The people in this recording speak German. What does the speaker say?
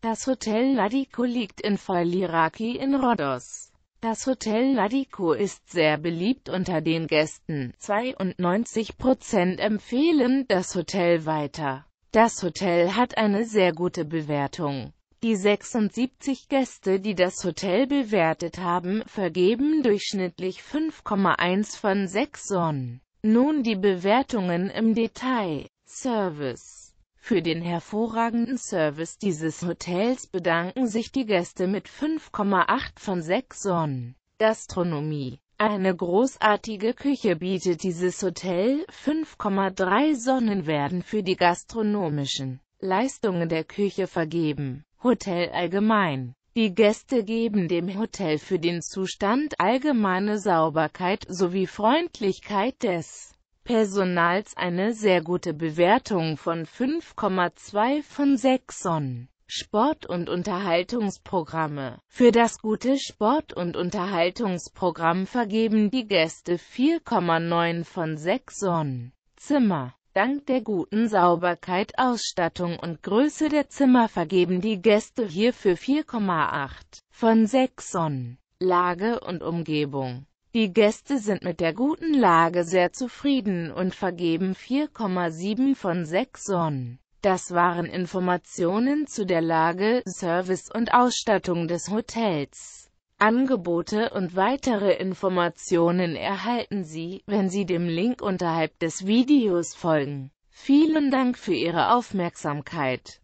Das Hotel Ladiko liegt in Foiliraki in Rhodos. Das Hotel Ladiko ist sehr beliebt unter den Gästen. 92% empfehlen das Hotel weiter. Das Hotel hat eine sehr gute Bewertung. Die 76 Gäste, die das Hotel bewertet haben, vergeben durchschnittlich 5,1 von 6 Sonnen. Nun die Bewertungen im Detail. Service für den hervorragenden Service dieses Hotels bedanken sich die Gäste mit 5,8 von 6 Sonnen. Gastronomie Eine großartige Küche bietet dieses Hotel, 5,3 Sonnen werden für die gastronomischen Leistungen der Küche vergeben. Hotel allgemein die Gäste geben dem Hotel für den Zustand allgemeine Sauberkeit sowie Freundlichkeit des Personals eine sehr gute Bewertung von 5,2 von 6 Sonnen. Sport- und Unterhaltungsprogramme. Für das gute Sport- und Unterhaltungsprogramm vergeben die Gäste 4,9 von 6 Sonnen. Zimmer. Dank der guten Sauberkeit, Ausstattung und Größe der Zimmer vergeben die Gäste hierfür 4,8 von 6 Sonnen. Lage und Umgebung. Die Gäste sind mit der guten Lage sehr zufrieden und vergeben 4,7 von 6 Sonnen. Das waren Informationen zu der Lage, Service und Ausstattung des Hotels. Angebote und weitere Informationen erhalten Sie, wenn Sie dem Link unterhalb des Videos folgen. Vielen Dank für Ihre Aufmerksamkeit.